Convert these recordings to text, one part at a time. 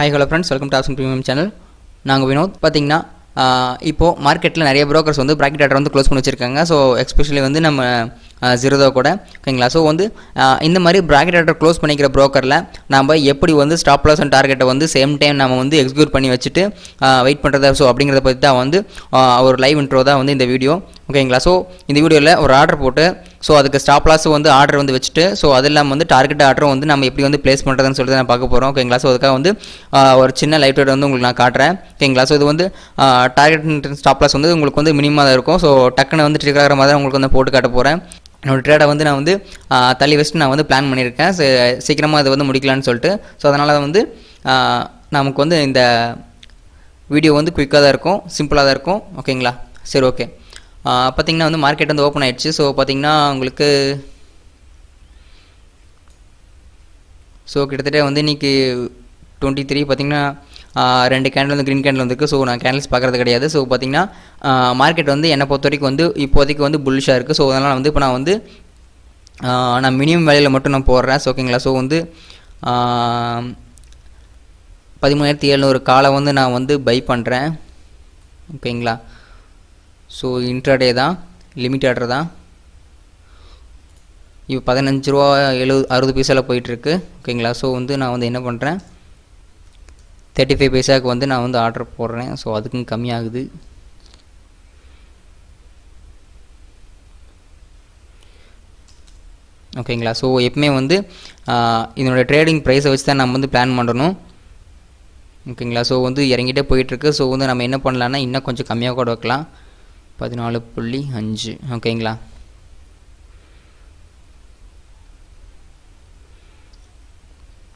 hi hello friends welcome to option premium channel நாங்கள் வினோத் பார்த்தீங்கன்னா இப்போது மார்க்கெட்டில் நிறைய ப்ரோக்கர்ஸ் வந்து ப்ராக்கெட் ஆர்டர் வந்து க்ளோஸ் பண்ணி வச்சிருக்காங்க ஸோ எஸ்பெஷலி வந்து நம்ம ஜீரோதோ கூட ஓகேங்களா ஸோ வந்து இந்த மாதிரி ப்ராக்கெட் ஆர்டர் க்ளோஸ் பண்ணிக்கிற ப்ரோக்கரில் நம்ம எப்படி வந்து ஸ்டாப் லாஸ் அண்ட் டார்கெட்டை வந்து சேம் டைம் நம்ம வந்து எக்ஸிக்யூட் பண்ணி வச்சுட்டு வெயிட் பண்ணுறதா ஸோ அப்படிங்கிறத பற்றி தான் வந்து ஒரு லைவ் இன்ட்ரோ தான் வந்து இந்த வீடியோ ஓகேங்களா ஸோ இந்த வீடியோவில் ஒரு ஆர்டர் போட்டு ஸோ அதுக்கு ஸ்டாப் லாஸ் வந்து ஆர்டர் வந்து வச்சுட்டு ஸோ அது இல்லாமல் வந்து டார்கெட் ஆர்டரும் வந்து நம்ம எப்படி வந்து பிளேஸ் பண்ணுறதுன்னு சொல்லிட்டு நான் பார்க்க போகிறோம் ஓகேங்களா ஸோ அதுக்காக வந்து ஒரு சின்ன லைட் வந்து உங்களுக்கு நான் காட்டுறேன் ஓகேங்களா ஸோ இது வந்து டார்கெட் ஸ்டாப் லாஸ் வந்து உங்களுக்கு வந்து மினிமமாக இருக்கும் ஸோ டக்குன்னு வந்து ட்ரிக் ஆகிற மாதிரி உங்களுக்கு வந்து போட்டு காட்ட போகிறேன் என்னோடய ட்ரேடை வந்து நான் வந்து தள்ளி வச்சுட்டு நான் வந்து பிளான் பண்ணியிருக்கேன் சீக்கிரமாக அதை வந்து முடிக்கலான்னு சொல்லிட்டு ஸோ அதனால் வந்து நமக்கு வந்து இந்த வீடியோ வந்து குயிக்காக தான் இருக்கும் சிம்பிளாக தான் இருக்கும் ஓகேங்களா சரி ஓகே பார்த்திங்கன்னா வந்து மார்க்கெட் வந்து ஓப்பன் ஆகிடுச்சு ஸோ பார்த்திங்கன்னா உங்களுக்கு ஸோ கிட்டத்தட்ட வந்து இன்றைக்கி டுவெண்ட்டி த்ரீ பார்த்திங்கன்னா ரெண்டு கேண்டில் வந்து க்ரீன் கேண்டில் வந்துருக்கு ஸோ நான் கேண்டில்ஸ் பார்க்குறது கிடையாது ஸோ பார்த்திங்கன்னா மார்க்கெட் வந்து என்னை பொறுத்த வரைக்கும் வந்து இப்போதைக்கு வந்து புல்லிஷாக இருக்குது ஸோ அதனால் வந்து இப்போ நான் வந்து நான் மினிமம் வேலையில் மட்டும் நான் போடுறேன் ஸோ ஓகேங்களா ஸோ வந்து பதிமூணாயிரத்தி எழுநூறு காலை வந்து நான் வந்து பை பண்ணுறேன் ஓகேங்களா ஸோ இன்ட்ராடே தான் லிமிட் ஆர்டர் தான் இப்போ பதினஞ்சு ரூபா எழுபது அறுபது பைசாவில் போயிட்டுருக்கு ஓகேங்களா ஸோ வந்து நான் வந்து என்ன பண்ணுறேன் தேர்ட்டி ஃபைவ் பைசாவுக்கு வந்து நான் வந்து ஆர்டர் போடுறேன் ஸோ அதுக்கும் கம்மியாகுது ஓகேங்களா ஸோ எப்பவுமே வந்து இதனோட ட்ரேடிங் ப்ரைஸை வச்சு தான் நம்ம வந்து பிளான் பண்ணணும் ஓகேங்களா ஸோ வந்து இறங்கிட்டே போயிட்டுருக்கு ஸோ வந்து நம்ம என்ன பண்ணலான்னா இன்னும் கொஞ்சம் கம்மியாக கூட வைக்கலாம் பதினாலு புள்ளி அஞ்சு ஓகேங்களா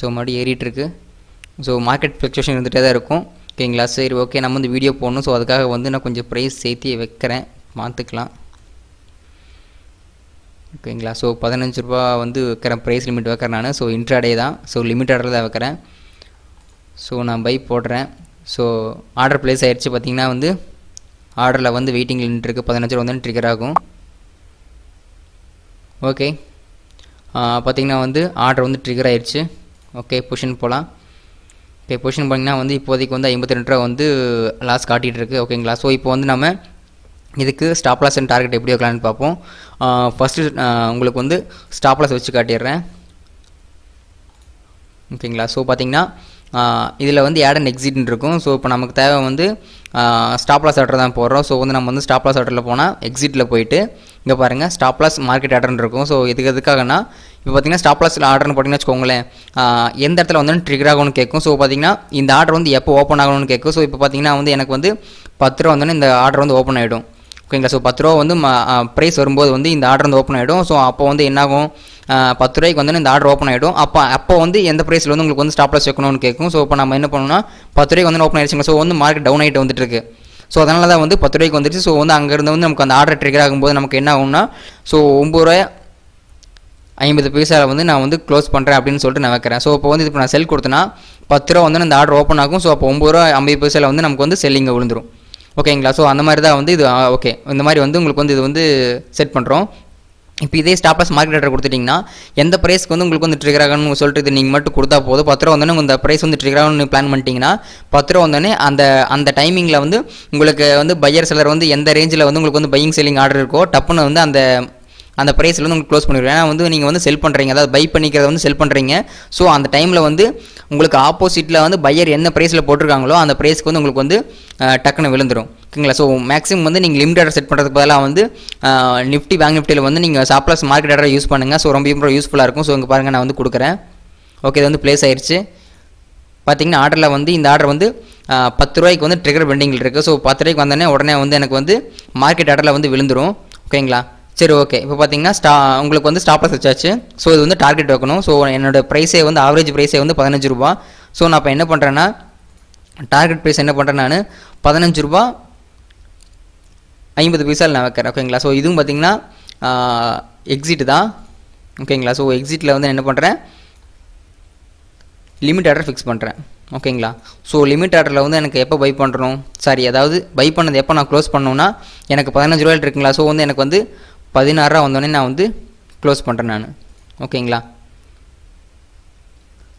ஸோ மறுபடியும் ஏறிட்டுருக்கு ஸோ மார்க்கெட் ஃப்ளக்சுவேஷன் இருந்துகிட்டே தான் இருக்கும் ஓகேங்களா சரி ஓகே நம்ம வந்து வீடியோ போடணும் ஸோ அதுக்காக வந்து நான் கொஞ்சம் ப்ரைஸ் சேர்த்து வைக்கிறேன் பார்த்துக்கலாம் ஓகேங்களா ஸோ பதினஞ்சு ரூபா வந்து வைக்கிறேன் ப்ரைஸ் லிமிட் வைக்கிறேன் நான் ஸோ இன்ட்ராடே தான் ஸோ லிமிட் ஆர்டர் தான் வைக்கிறேன் ஸோ நான் பை போடுறேன் ஸோ ஆர்டர் ப்ளேஸ் ஆகிடுச்சு பார்த்தீங்கன்னா வந்து ஆர்டரில் வந்து வெயிட்டிங் நின்றுருக்கு பதினஞ்சு ரூபா வந்து ட்ரிகர் ஆகும் ஓகே பார்த்திங்கன்னா வந்து ஆர்டர் வந்து ட்ரிகர் ஆயிடுச்சு ஓகே பொஷன் போகலாம் இப்போ பொஷன் போனீங்கன்னா வந்து இப்போதைக்கு வந்து ஐம்பத்தி ரெண்டு ரூபா வந்து லாஸ் காட்டிகிட்டு இருக்கு ஓகேங்களா ஸோ இப்போ வந்து நம்ம இதுக்கு ஸ்டாப் லாஸ் அண்ட் டார்கெட் எப்படி வைக்கலான்னு பார்ப்போம் ஃபஸ்ட்டு உங்களுக்கு வந்து ஸ்டாப் லாஸ் வச்சு காட்டிடுறேன் ஓகேங்களா ஸோ பார்த்தீங்கன்னா இதில் வந்து ஆட் அண்ட் எக்ஸிட்னு இருக்கும் ஸோ இப்போ நமக்கு தேவை வந்து ஸ்டாப் லாஸ் ஆர்டர் தான் போடுறோம் ஸோ வந்து நம்ம வந்து ஸ்டாப் லாஸ் ஆர்டரில் போனால் எக்ஸிட்டில் போயிட்டு இங்கே பாருங்கள் ஸ்டாப் லாஸ் மார்க்கெட் ஆர்டர்னு இருக்கும் ஸோ இதுக்கு எதுக்காகனா இப்போ பார்த்தீங்கன்னா ஸ்டாப் ஆர்டர்னு பார்த்தீங்கன்னா வச்சுக்கோங்களேன் எந்த இடத்துல வந்து ட்ரிகர் ஆகணும்னு கேட்கும் ஸோ பார்த்தீங்கன்னா இந்த ஆர்டர் வந்து எப்போ ஓப்பன் ஆகணும்னு கேட்கும் ஸோ இப்போ பார்த்தீங்கன்னா வந்து எனக்கு வந்து பத்து ரூபா வந்தோன்னே இந்த ஆர்டர் வந்து ஓப்பன் ஆகிடும் ஓகேங்களா ஸோ பத்து ரூபா வந்து ப்ரைஸ் வரும்போது வந்து இந்த ஆர்டர் வந்து ஓப்பன் ஆகிடும் ஸோ அப்போ வந்து என்னாகும் பத்து ரூபாய்க்கு வந்து இந்த ஆர்டர் ஓப்பன் ஆகிடும் அப்போ அப்போ வந்து எந்த ப்ரைஸில் வந்து உங்களுக்கு வந்து ஸ்டாப் லாஸ் வைக்கணும்னு கேட்கும் ஸோ இப்போ நம்ம என்ன பண்ணணும்னா பத்து ரூபாய்க்கு வந்து ஓப்பன் ஆயிடுச்சுங்க ஸோ வந்து மார்க்கெட் டவுன் ஆகிட்டு வந்துட்டு ஸோ அதனால தான் வந்து பத்து ரூபாய்க்கு வந்துருச்சு ஸோ வந்து அங்கேருந்து வந்து நமக்கு அந்த ஆர்டர் ட்ரிகர் ஆகும்போது நமக்கு என்ன ஆகும்னா ஸோ ஒம்பது ரூபாய் ஐம்பது பைசாவில் வந்து நான் வந்து க்ளோஸ் பண்ணுறேன் அப்படின்னு சொல்லிட்டு நான் வைக்கிறேன் ஸோ இப்போ வந்து இப்போ நான் செல் கொடுத்தனா பத்து ரூபா வந்து அந்த ஆர்டர் ஓப்பன் ஆகும் ஸோ அப்போ ஒம்பது ரூபா ஐம்பது பைசாவில் வந்து நமக்கு வந்து செல்லிங்கை விழுந்துடும் ஓகேங்களா ஸோ அந்த மாதிரி தான் வந்து இது ஓகே இந்த மாதிரி வந்து உங்களுக்கு வந்து இது வந்து செட் பண்ணுறோம் இப்போ இதே ஸ்டாப்லஸ் மார்க்கெட் ரேட்டர் கொடுத்துட்டிங்கன்னா எந்த ப்ரைஸ்க்கு வந்து உங்களுக்கு வந்து ட்ரிகர் ஆகணும்னு சொல்லிட்டு இது நீங்கள் மட்டும் கொடுத்தா போதும் பத்து ரூபா வந்தோடனே உங்கள் ப்ரைஸ் வந்து ட்ரிகர் ஆகணும்னு பிளான் பண்ணிட்டீங்கன்னா பத்து ரூபா வந்தோடனே அந்த அந்த டைமிங்கில் வந்து உங்களுக்கு வந்து பையர் செலர் வந்து எந்த ரேஞ்சில் வந்து உங்களுக்கு வந்து பையிங் செல்லிங் ஆர்டர் இருக்கோ டப்புன்னு வந்து அந்த அந்த ப்ரைஸில் வந்து உங்களுக்கு க்ளோஸ் பண்ணிடுவோம் ஏன்னா வந்து நீங்கள் வந்து செல் பண்ணுறீங்க அதாவது பை பண்ணிக்கிறத வந்து செல் பண்ணுறீங்க ஸோ அந்த டைமில் வந்து உங்களுக்கு ஆப்போசிட்டில் வந்து பையர் என்ன ப்ரைஸில் போட்டிருக்காங்களோ அந்த ப்ரைஸ்க்கு வந்து உங்களுக்கு வந்து டக்குன்னு விழுந்துடும் ஓகேங்களா ஸோ மேக்ஸிமம் வந்து நீங்கள் லிமிட் ஆர்டர் செட் பண்ணுறதுக்கு பதிலாக வந்து நிஃப்டி பேங்க் நிஃப்டியில் வந்து நீங்கள் சாப்ளஸ் மார்க்கெட் ஆர்டர் யூஸ் பண்ணுங்கள் ஸோ ரொம்ப யூஸ்ஃபுல்லாக இருக்கும் ஸோ இங்கே பாருங்கள் நான் வந்து கொடுக்குறேன் ஓகே இது வந்து ப்ளேஸ் ஆயிடுச்சு பார்த்தீங்கன்னா ஆர்டரில் வந்து இந்த ஆர்டர் வந்து பத்து ரூபாய்க்கு வந்து ட்ரிகர் பெண்டிங்கில் இருக்குது ஸோ பத்து ரூபாய்க்கு வந்தோடனே உடனே வந்து எனக்கு வந்து மார்க்கெட் ஆர்டரில் வந்து விழுந்துடும் ஓகேங்களா சரி ஓகே இப்போ பார்த்தீங்கன்னா ஸ்டா உங்களுக்கு வந்து ஸ்டாப்லாஸ் வச்சாச்சு ஸோ இது வந்து டார்கெட் வைக்கணும் ஸோ என்னோடய ப்ரைஸே வந்து ஆவரேஜ் ப்ரைஸே வந்து பதினஞ்சு ரூபா ஸோ நான் இப்போ என்ன பண்ணுறேன்னா டார்கெட் ப்ரைஸ் என்ன பண்ணுறேன் நான் பதினஞ்சு ரூபா ஐம்பது பைசாவில் நான் வைக்கிறேன் ஓகேங்களா ஸோ இதுவும் பார்த்தீங்கன்னா எக்ஸிட் தான் ஓகேங்களா ஸோ எக்ஸிட்டில் வந்து என்ன பண்ணுறேன் லிமிட் ஆர்டர் ஃபிக்ஸ் பண்ணுறேன் ஓகேங்களா ஸோ லிமிட் ஆர்டரில் வந்து எனக்கு எப்போ பை பண்ணுறோம் சாரி அதாவது பை பண்ணது எப்போ நான் க்ளோஸ் பண்ணோன்னா எனக்கு பதினஞ்சு ரூபாயில் இருக்குங்களா ஸோ வந்து எனக்கு வந்து பதினாறுரூவா வந்தோடனே நான் வந்து க்ளோஸ் பண்ணுறேன் நான் ஓகேங்களா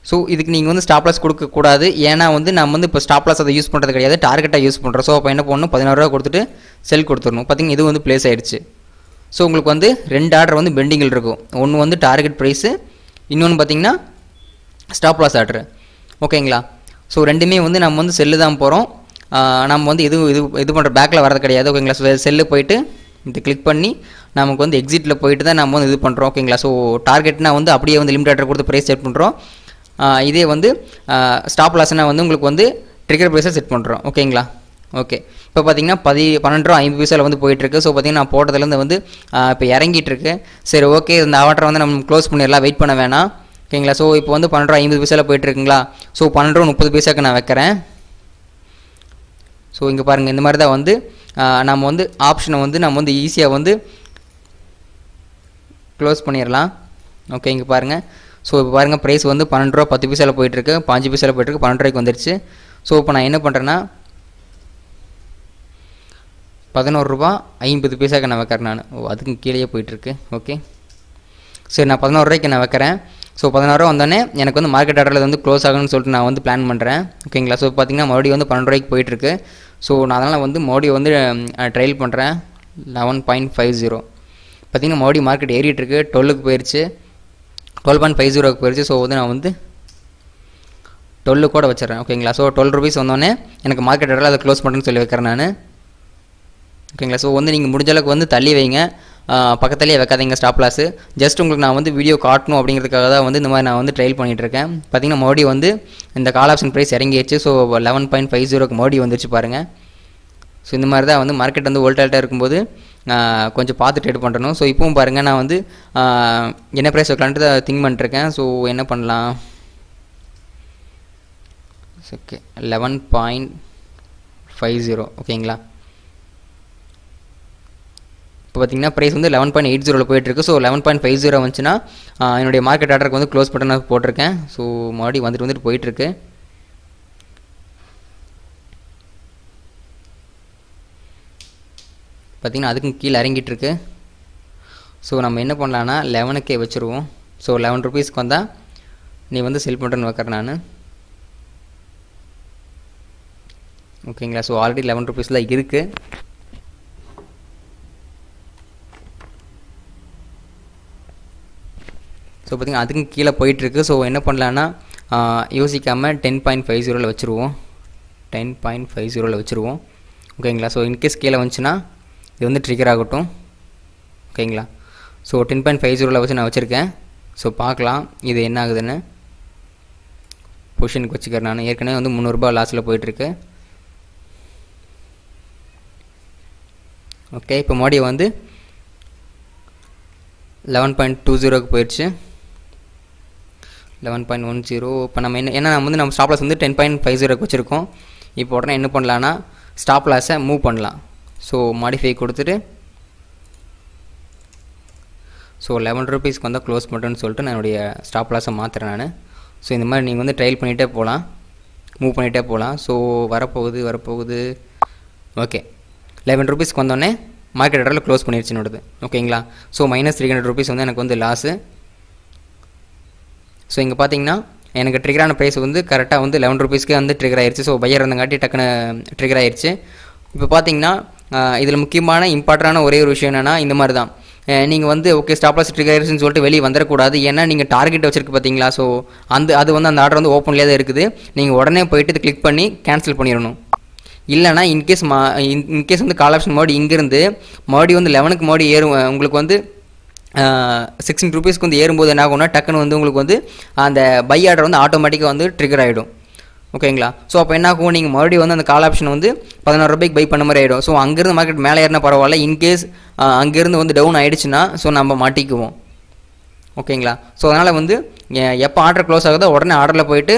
ஸோ இதுக்கு நீங்கள் வந்து ஸ்டாப்லாஸ் கொடுக்கக்கூடாது ஏன்னா வந்து நம்ம வந்து இப்போ ஸ்டாப்லாஸ் அதை யூஸ் பண்ணுறது கிடையாது டார்கெட்டாக யூஸ் பண்ணுறோம் ஸோ அப்போ என்ன பண்ணணும் பதினாறுரூவா கொடுத்துட்டு செல் கொடுத்துடணும் பார்த்திங்கன்னா இது வந்து ப்ளேஸ் ஆகிடுச்சு ஸோ உங்களுக்கு வந்து ரெண்டு ஆர்டர் வந்து பெண்டிங்கில் இருக்கும் ஒன்று வந்து டார்கெட் ப்ரைஸு இன்னொன்று பார்த்தீங்கன்னா ஸ்டாப்லாஸ் ஆர்டர் ஓகேங்களா ஸோ ரெண்டுமே வந்து நம்ம வந்து செல்லு தான் போகிறோம் நம்ம வந்து எதுவும் இது இது பண்ணுற பேக்கில் வரது கிடையாது ஓகேங்களா செல்லு போயிட்டு இது கிளிக் பண்ணி நமக்கு வந்து எக்ஸிட்டில் போயிட்டு தான் நம்ம வந்து இது பண்ணுறோம் ஓகேங்களா ஸோ டார்கெட்னா வந்து அப்படியே வந்து லிமிட் கொடுத்து ப்ரைஸ் செட் பண்ணுறோம் இதே வந்து ஸ்டாப் லாஸ்னா வந்து உங்களுக்கு வந்து ட்ரிகர் ப்ரைஸை செட் பண்ணுறோம் ஓகேங்களா ஓகே இப்போ பார்த்தீங்கன்னா பதி பன்னெண்டு ரூபா ஐம்பது பைசாவில் வந்து போயிட்டுருக்கு ஸோ பார்த்தீங்கன்னா நான் போட்டதுலேருந்து வந்து இப்போ இறங்கிட்டுருக்கு சரி ஓகே இந்த ஆட்டரை வந்து நம்ம க்ளோஸ் பண்ணிடலாம் வெயிட் பண்ண வேணாம் ஓகேங்களா ஸோ இப்போ வந்து பன்னெண்டு ரூபா ஐம்பது பைசாவில் போயிட்டுருக்குங்களா ஸோ பன்னெண்டு ரூபா முப்பது பைசாவுக்கு நான் வைக்கிறேன் ஸோ இங்கே பாருங்கள் இந்த மாதிரி தான் வந்து நம்ம வந்து ஆப்ஷனை வந்து நம்ம வந்து ஈஸியாக வந்து க்ளோஸ் பண்ணிடலாம் ஓகே இங்கே பாருங்கள் ஸோ இப்போ பாருங்கள் ப்ரைஸ் வந்து பன்னெண்டு ரூபா பத்து பைசாவில் போயிட்டுருக்கு பாஞ்சு பைசாவில் போயிட்டுருக்கு பன்னெண்டு ரூபாய்க்கு வந்துருச்சு ஸோ இப்போ நான் என்ன பண்ணுறேன்னா பதினோரு ரூபா ஐம்பது பைசாக்கு நான் வைக்கிறேன் நான் ஓ அதுக்கு கீழேயே போயிட்டுருக்கு ஓகே சரி நான் பதினோரு ரூபாய்க்கு நான் வைக்கிறேன் ஸோ பதினாறு ரூபா வந்தோடனே எனக்கு வந்து மார்க்கெட் ஆர்டரில் வந்து க்ளோஸ் ஆகணும்னு சொல்லிட்டு நான் வந்து பிளான் பண்ணுறேன் ஓகேங்களா ஸோ பார்த்தீங்கன்னா மறுபடியும் வந்து பன்னெண்டு ரூபாய்க்கு போயிட்டுருக்கு ஸோ நான் அதனால் வந்து மோடியை வந்து ட்ரையல் பண்ணுறேன் லெவன் பாயிண்ட் ஃபைவ் ஜீரோ பார்த்திங்கன்னா மோடி மார்க்கெட் ஏறிட்டுருக்கு இருக்கு டுவெல்லுக்கு போயிடுச்சு டுவெல் பாயிண்ட் ஃபைவ் ஜீரோக்கு போயிடுச்சு ஸோ வந்து நான் வந்து டுவெல்லு கூட வச்சுறேன் ஓகேங்களா ஸோ டுவெல் ருபீஸ் வந்தோடனே எனக்கு மார்க்கெட் இடத்துல அதை க்ளோஸ் பண்ணுறேன்னு சொல்லி வைக்கிறேன் நான் ஓகேங்களா ஸோ வந்து நீங்கள் முடிஞ்ச அளவுக்கு வந்து தள்ளி வைங்க பக்கத்துலேயே வைக்காதீங்க ஸ்டாப் லாஸு ஜஸ்ட் உங்களுக்கு நான் வந்து வீடியோ காட்டணும் அப்படிங்கிறதுக்காக தான் வந்து இந்த மாதிரி நான் வந்து ட்ரைல் பண்ணிகிட்ருக்கேன் பார்த்தீங்கன்னா மோடி வந்து இந்த கால் ஆப்ஷன் ப்ரைஸ் இறங்கிடுச்சு ஸோ லெவன் பாயிண்ட் ஃபைவ் ஜீரோக்கு மோடி வந்துருச்சு பாருங்கள் ஸோ இந்த மாதிரி தான் வந்து மார்க்கெட் வந்து ஓல்டால்ட்டாக இருக்கும்போது கொஞ்சம் பார்த்து ட்ரேட் பண்ணுறணும் ஸோ இப்போவும் பாருங்கள் நான் வந்து என்ன ப்ரைஸ் வைக்கலான்ட்டு தான் திங்க் பண்ணிட்டுருக்கேன் ஸோ என்ன பண்ணலாம் okay eleven point five zero ஓகேங்களா பார்த்தீங்கன்னா ப்ரைஸ் வந்து லெவன் பாயிண்ட் எயிட் ஜீரோவில் போயிட்டுருக்கு so eleven point five zero வந்துச்சுன்னா என்னுடைய மார்க்கெட் ஆர்டருக்கு வந்து க்ளோஸ் பட்டன் போட்டிருக்கேன் ஸோ மறுபடியும் வந்துட்டு வந்துட்டு போயிட்டுருக்கு பார்த்திங்கன்னா அதுக்கும் கீழே இறங்கிட்டுருக்கு ஸோ நம்ம என்ன பண்ணலான்னா லெவனுக்கே வச்சுருவோம் ஸோ லெவன் ருபீஸ்க்கு வந்தால் நீ வந்து செல் பண்ணுறேன்னு வைக்கிறேன் நான் ஓகேங்களா ஸோ ஆல்ரெடி லெவன் ருபீஸில் இருக்குது ஸோ பார்த்திங்கன்னா அதுக்கும் கீழே போயிட்டுருக்கு ஸோ என்ன பண்ணலான்னா யோசிக்காமல் டென் பாயிண்ட் ஃபைவ் ஜீரோவில் வச்சுருவோம் டென் பாயிண்ட் ஃபைவ் ஜீரோவில் வச்சுருவோம் ஓகேங்களா ஸோ இன்கேஸ் கீழே வந்துச்சுன்னா இது வந்து ட்ரிகர் ஆகட்டும் ஓகேங்களா ஸோ டென் பாயிண்ட் ஃபைவ் ஜீரோவில் வச்சு நான் வச்சுருக்கேன் ஸோ பார்க்கலாம் இது என்ன ஆகுதுன்னு பொசிஷனுக்கு வச்சுக்கிறேன் நான் ஏற்கனவே வந்து முந்நூறுரூபா லாஸில் போயிட்டுருக்கு ஓகே இப்போ மோடியை வந்து லெவன் பாயிண்ட் டூ ஜீரோக்கு போயிடுச்சு லெவன் பாயிண்ட் ஒன் ஜீரோ இப்போ நம்ம என்ன ஏன்னா நம்ம வந்து நம்ம ஸ்டாப் லாஸ் வந்து டென் பாயிண்ட் ஃபைவ் ஜீரோக்கு வச்சுருக்கோம் இப்போ உடனே என்ன பண்ணலான்னா ஸ்டாப் லாஸை மூவ் பண்ணலாம் ஸோ மாடிஃபை கொடுத்துட்டு ஸோ லெவன் ருபீஸ்க்கு வந்தால் க்ளோஸ் பண்ணுறேன்னு சொல்லிட்டு நான் என்னுடைய ஸ்டாப் லாஸை மாற்றுறேன் நான் ஸோ இந்த மாதிரி நீங்கள் வந்து ட்ரையல் பண்ணிகிட்டே போகலாம் மூவ் பண்ணிகிட்டே போகலாம் ஸோ வரப்போகுது வரப்போகுது ஓகே லெவன் ருபீஸ்க்கு வந்தோடனே மார்க்கெட் இடத்துல க்ளோஸ் பண்ணிடுச்சு என்னோடது ஓகேங்களா so minus three hundred rupees வந்து எனக்கு வந்து லாஸு ஸோ இங்கே பார்த்தீங்கன்னா எனக்கு ட்ரிகரான ப்ரைஸ் வந்து கரெக்டாக வந்து லெவன் ருபீஸ்க்கு வந்து ட்ரிகர் ஆயிடுச்சு ஸோ பையர் இருந்தங்காட்டி டக்குன்னு ட்ரிகர் ஆயிடுச்சு இப்போ பார்த்தீங்கன்னா இதில் முக்கியமான இம்பார்ட்டண்டான ஒரே ஒரு விஷயம் என்னென்னா இந்த மாதிரி தான் நீங்கள் வந்து ஓகே லாஸ் ட்ரிகர் ஆயிடுச்சுன்னு சொல்லிட்டு வெளியே வந்துடக்கூடாது ஏன்னா நீங்கள் டார்கெட் வச்சிருக்கு பார்த்தீங்களா ஸோ அந்த அது வந்து அந்த ஆர்டர் வந்து ஓப்பன்லேயே தான் இருக்குது நீங்கள் உடனே போயிட்டு கிளிக் பண்ணி கேன்சல் பண்ணிடணும் இல்லைனா இன்கேஸ் மா இன்கேஸ் வந்து கால் ஆப்ஷன் மறுபடி இங்கேருந்து மறுபடி வந்து லெவனுக்கு மறுபடி ஏறும் உங்களுக்கு வந்து சிக்ஸ்டின் ருபீஸ்க்கு வந்து ஏறும்போது என்ன ஆகும்னா டக்குன்னு வந்து உங்களுக்கு வந்து அந்த பை ஆர்டர் வந்து ஆட்டோமேட்டிக்காக வந்து ட்ரிகர் ஆகிடும் ஓகேங்களா ஸோ அப்போ என்ன ஆகும் நீங்கள் மறுபடியும் வந்து அந்த கால் ஆப்ஷன் வந்து பதினாறு ரூபாய்க்கு பை பண்ண மாதிரி ஆகிடும் ஸோ அங்கேருந்து மார்க்கெட் மேலே ஏறினா பரவாயில்ல இன்கேஸ் அங்கேருந்து வந்து டவுன் ஆகிடுச்சுன்னா ஸோ நம்ம மாட்டிக்குவோம் ஓகேங்களா ஸோ அதனால் வந்து எப்போ ஆர்டர் க்ளோஸ் ஆகுதோ உடனே ஆர்டரில் போயிட்டு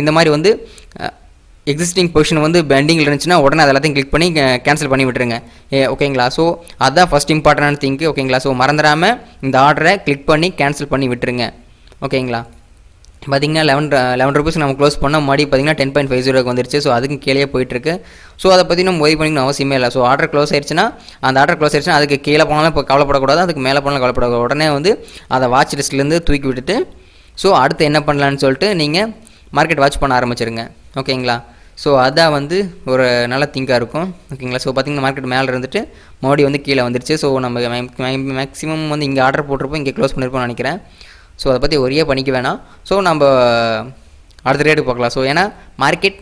இந்த மாதிரி வந்து எக்ஸிஸ்டிங் பொசிஷன் வந்து பெண்டிங்கில் இருந்துச்சுன்னா உடனே அதை எல்லாத்தையும் கிளிக் பண்ணி கேன்சல் பண்ணி விட்டுருங்க ஏ ஓகேங்களா ஸோ அதுதான் ஃபஸ்ட் இம்பார்ட்டன்டான திங்க் ஓகேங்களா ஸோ மறந்துடாமல் இந்த ஆர்டரை கிளிக் பண்ணி கேன்சல் பண்ணி விட்டுருங்க ஓகேங்களா பார்த்தீங்கன்னா லெவன் லெவன் ருபீஸ் நம்ம க்ளோஸ் பண்ணால் மறுபடி பார்த்திங்கன்னா டென் பாயிண்ட் ஃபைவ் ஜீரோக்கு வந்துருச்சு ஸோ அதுக்கு கீழே போயிட்டுருக்கு ஸோ அதை பற்றி நம்ம ஒய் பண்ணிக்கணும் அவசியமே இல்லை ஸோ ஆர்டர் க்ளோஸ் ஆயிடுச்சுன்னா அந்த ஆர்டர் க்ளோஸ் ஆயிடுச்சுன்னா அதுக்கு கீழே போனாலும் இப்போ கவலைப்படக்கூடாது அதுக்கு மேலே போனாலும் கவலைப்படக்கூடாது உடனே வந்து அதை வாட்ச் லிஸ்ட்லேருந்து தூக்கி விட்டுட்டு ஸோ அடுத்து என்ன பண்ணலான்னு சொல்லிட்டு நீங்கள் மார்க்கெட் வாட்ச் பண்ண ஆரம்பிச்சிருங்க ஓகேங்களா ஸோ அதான் வந்து ஒரு நல்ல திங்காக இருக்கும் ஓகேங்களா ஸோ பார்த்தீங்கன்னா மார்க்கெட் மேலே இருந்துட்டு மோடி வந்து கீழே வந்துருச்சு ஸோ நம்ம மேக்ஸிமம் வந்து இங்கே ஆர்டர் போட்டிருப்போம் இங்கே க்ளோஸ் பண்ணியிருப்போம்னு நினைக்கிறேன் ஸோ அதை பற்றி ஒரே பண்ணிக்க வேணாம் ஸோ நம்ம அடுத்த ரேட்டு பார்க்கலாம் ஸோ ஏன்னா மார்க்கெட்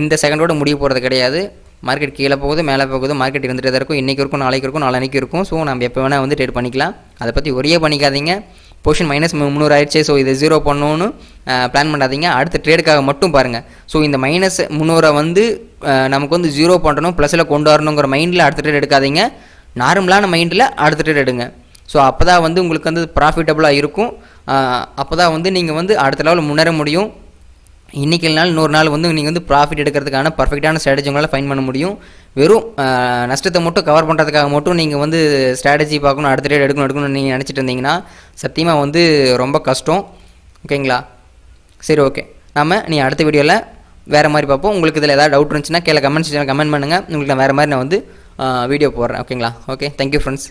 இந்த செகண்டோட முடிய போகிறது கிடையாது மார்க்கெட் கீழே போகுது மேலே போகுது மார்க்கெட் இருந்துகிட்டே தான் இருக்கும் இன்றைக்கி இருக்கும் நாளைக்கு இருக்கும் நாளைக்கு இருக்கும் ஸோ நம்ம எப்போ வேணால் வந்து ட்ரேட் பண்ணிக்கலாம் அதை பற்றி ஒரே பண்ணிக்காதீங்க பொசிஷன் மைனஸ் முந்நூறு ஆயிடுச்சு ஸோ இதை ஜீரோ பண்ணணும்னு பிளான் பண்ணாதீங்க அடுத்த ட்ரேடுக்காக மட்டும் பாருங்கள் ஸோ இந்த மைனஸ் முந்நூறை வந்து நமக்கு வந்து ஜீரோ பண்ணணும் ப்ளஸில் கொண்டு வரணுங்கிற மைண்டில் அடுத்த ட்ரேட் எடுக்காதீங்க நார்மலான மைண்டில் அடுத்த ட்ரேட் எடுங்க ஸோ அப்போ தான் வந்து உங்களுக்கு வந்து ப்ராஃபிட்டபுளாக இருக்கும் அப்போ தான் வந்து நீங்கள் வந்து அடுத்த லெவலில் முன்னேற முடியும் இன்றைக்கி நாள் நூறு நாள் வந்து நீங்கள் வந்து ப்ராஃபிட் எடுக்கிறதுக்கான பர்ஃபெக்டான ஸ்ட்ராட்டஜி உங்களால் ஃபைன் பண்ண முடியும் வெறும் நஷ்டத்தை மட்டும் கவர் பண்ணுறதுக்காக மட்டும் நீங்கள் வந்து ஸ்ட்ராட்டஜி பார்க்கணும் அடுத்த ரேட் எடுக்கணும் எடுக்கணும்னு நீங்கள் நினச்சிட்டு இருந்தீங்கன்னா சத்தியமாக வந்து ரொம்ப கஷ்டம் ஓகேங்களா சரி ஓகே நாம் நீ அடுத்த வீடியோவில் வேறு மாதிரி பார்ப்போம் உங்களுக்கு இதில் ஏதாவது டவுட் இருந்துச்சுன்னா கீழே கமெண்ட் செஞ்சு கமெண்ட் பண்ணுங்கள் உங்களுக்கு நான் வேறு மாதிரி நான் வந்து வீடியோ போடுறேன் ஓகேங்களா ஓகே தேங்க்யூ ஃப்ரெண்ட்ஸ்